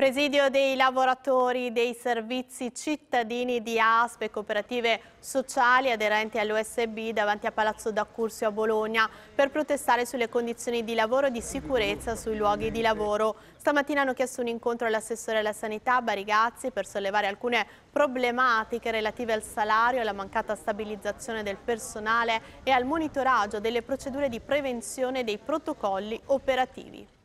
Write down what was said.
Presidio dei lavoratori dei servizi cittadini di ASP e cooperative sociali aderenti all'USB davanti a Palazzo d'Accursio a Bologna per protestare sulle condizioni di lavoro e di sicurezza sui luoghi di lavoro. Stamattina hanno chiesto un incontro all'assessore alla sanità Barigazzi per sollevare alcune problematiche relative al salario, alla mancata stabilizzazione del personale e al monitoraggio delle procedure di prevenzione dei protocolli operativi.